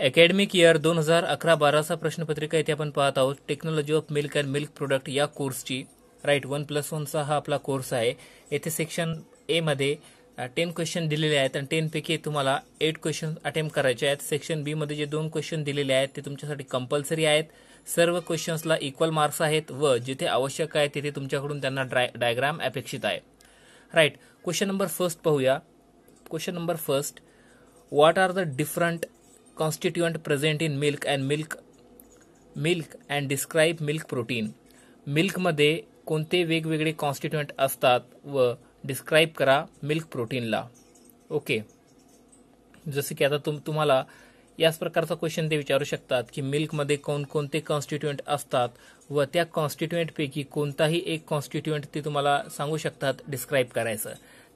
Academic year दोन हजार अकरा बाराचा प्रश्नपत्रिका येथे आपण पाहत आहोत technology of milk and milk product या कोर्सची राईट वन प्लस वनचा हा आपला कोर्स आहे येथे सेक्शन एमध्ये टेन क्वेश्चन दिलेले आहेत आणि पैकी तुम्हाला एट क्वेश्चन अटेम्प्ट करायचे आहेत सेक्शन बी मध्ये जे दोन क्वेश्चन दिलेले आहेत ते तुमच्यासाठी कंपल्सरी आहेत सर्व क्वेश्चन्सला इक्वल मार्क्स आहेत व जिथे आवश्यक आहे तिथे तुमच्याकडून त्यांना डायग्राम अपेक्षित आहे राईट क्वेश्चन नंबर फर्स्ट पाहूया question number first what are the different constituent present in milk and milk milk and describe milk protein मिल्कमध्ये कोणते वेगवेगळे कॉन्स्टिट्युएंट असतात व डिस्क्राईब करा मिल्क प्रोटीनला ओके जसं की आता तुम तुम्हाला याच प्रकारचा क्वेश्चन ते विचारू शकतात की मिल्कमध्ये कोणकोणते कॉन्स्टिट्युएंट असतात व त्या कॉन्स्टिट्युएंटपैकी कोणताही एक कॉन्स्टिट्युएंट ते तुम्हाला सांगू शकतात डिस्क्राईब करायचं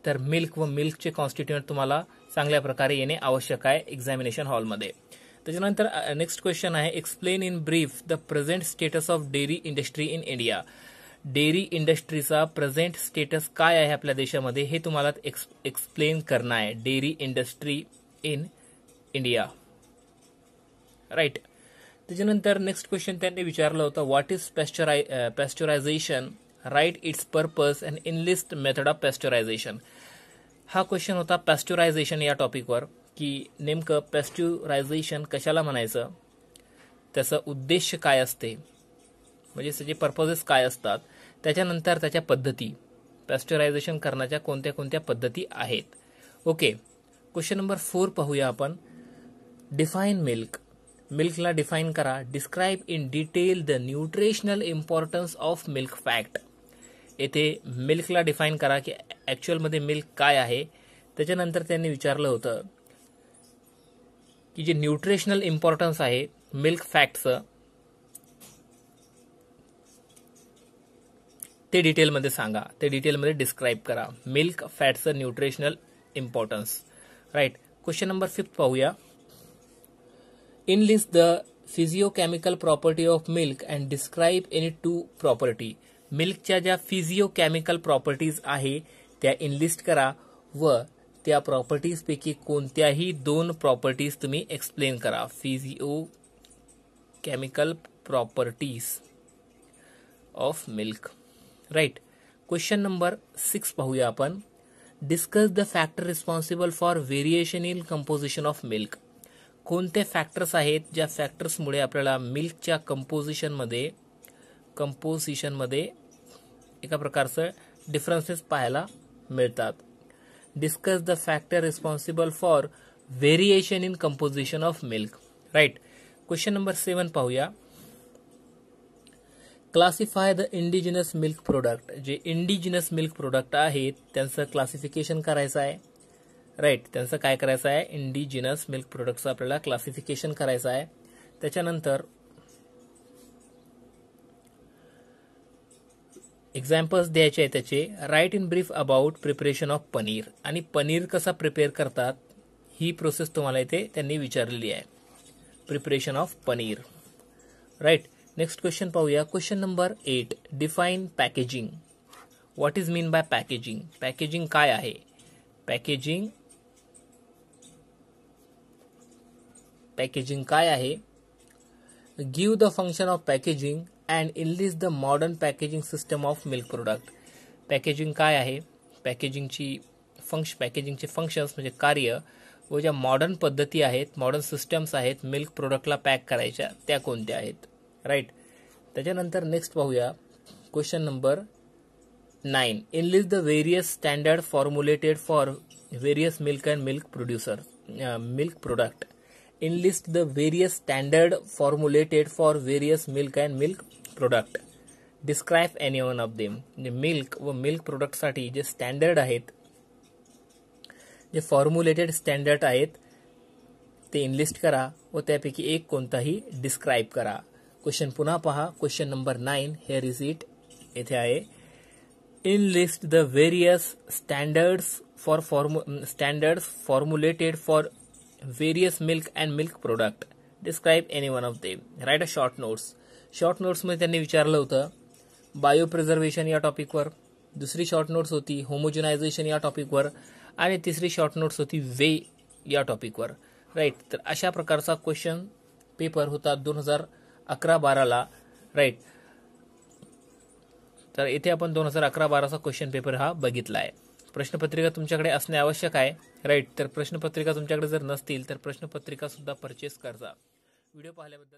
तर मिल्क व मिल्कचे कॉन्स्टिट्युएंट तुम्हाला चांगल्या प्रकारे येणे आवश्यक आहे एक्झामिनेशन हॉलमध्ये त्याच्यानंतर नेक्स्ट क्वेश्चन आहे explain in brief the present status of dairy industry in India dairy इंडस्ट्रीचा प्रेझेंट स्टेटस काय आहे आपल्या देशामध्ये हे तुम्हाला एक्सप्लेन करणं आहे dairy industry in India right त्याच्यानंतर नेक्स्ट क्वेश्चन त्यांनी विचारलं होतं what is pasteur pasteurization right its purpose and enlist method of pasteurization हा क्वेश्चन होता पॅस्च्युरायझेशन या टॉपिकवर की नेमकं पॅस्च्युरायझेशन कशाला म्हणायचं त्याचं उद्देश काय असते म्हणजे त्याचे पर्पजेस काय असतात त्याच्यानंतर त्याच्या पद्धती पॅस्च्युरायझेशन करण्याच्या कोणत्या कोणत्या पद्धती आहेत ओके क्वेश्चन नंबर फोर पाहूया आपण डिफाईन मिल्क मिल्कला डिफाईन करा describe in detail the nutritional importance of milk fat येथे मिल्कला डिफाईन करा की ॲक्च्युअलमध्ये मिल्क काय आहे त्याच्यानंतर त्यांनी विचारलं होतं की जे न्यूट्रिशनल इम्पॉर्टन्स आहे मिल्क फॅक्टचं ते डिटेलमध्ये सांगा ते डिटेलमध्ये डिस्क्राईब करा मिल्क फॅटचं nutritional importance right question number fifth पाहूया enlist the physicochemical property of milk and describe any two property मिल्कच्या ज्या फिजिओकेमिकल प्रॉपर्टीज आहे त्या इनलिस्ट करा व त्या प्रॉपर्टीजपैकी कोणत्याही दोन प्रॉपर्टीज तुम्ही एक्सप्लेन करा physicochemical properties of milk right question number six पाहूया आपण discuss the factor responsible for variation in composition of milk कोणते फॅक्टर्स आहेत ज्या फॅक्टर्समुळे आपल्याला मिल्कच्या कंपोजिशनमध्ये कंपोजिशनमध्ये एका प्रकारचं डिफरन्सेस पाहायला मिळतात discuss the factor responsible for variation in composition of milk right question number seven पाहूया classify the indigenous milk product जे इंडिजिनस मिल्क प्रोडक्ट आहेत त्यांचं क्लासिफिकेशन करायचं आहे राईट त्यांचं काय करायचं आहे इंडिजिनस मिल्क प्रोडक्टचं आपल्याला क्लासिफिकेशन करायचं आहे त्याच्यानंतर एक्झाम्पल्स द्यायचे आहे त्याचे right in brief about preparation of paneer आणि पनीर कसा प्रिपेअर करतात ही प्रोसेस तुम्हाला इथे त्यांनी विचारलेली आहे preparation of paneer right next question पाहूया question number eight define packaging what is mean by packaging packaging काय आहे पॅकेजिंग पॅकेजिंग काय आहे give the function of packaging and इल्लीज the modern packaging system of milk product packaging काय आहे पॅकेजिंगची फंक्श पॅकेजिंगचे functions म्हणजे कार्य व ज्या मॉडर्न पद्धती आहेत मॉडर्न सिस्टम्स आहेत मिल्क प्रोडक्टला पॅक करायच्या त्या कोणत्या आहेत राईट त्याच्यानंतर नेक्स्ट पाहूया question number nine enlist the various standard formulated for various milk and milk producer milk product enlist the various standard formulated for various milk and milk product describe any one of them म्हणजे milk व milk प्रोडक्टसाठी जे standard आहेत जे formulated standard आहेत ते enlist करा व त्यापैकी एक कोणताही डिस्क्राईब करा क्वेश्चन पुन्हा पहा क्वेश्चन नंबर नाईन हे इज इट येथे आहे enlist the various standards for formu standards formulated for various milk and milk product describe any one of they right a short notes short नोट्समध्ये त्यांनी विचारलं होतं बायो प्रिझर्वेशन या टॉपिकवर दुसरी short notes होती होमोजनायझेशन या टॉपिकवर आणि तिसरी शॉर्ट नोट्स होती वे या टॉपिकवर राईट तर अशा प्रकारचा क्वेश्चन पेपर होता दोन हजार अकरा बाराला राईट तर इथे आपण दोन हजार अकरा बाराचा क्वेश्चन पेपर हा बघितला आहे प्रश्नपत्रिका तुमच्याकडे असणे आवश्यक आहे राईट तर प्रश्नपत्रिका तुमच्याकडे जर नसतील तर प्रश्नपत्रिका सुद्धा परचेस करजा. व्हिडिओ पाहिल्याबद्दल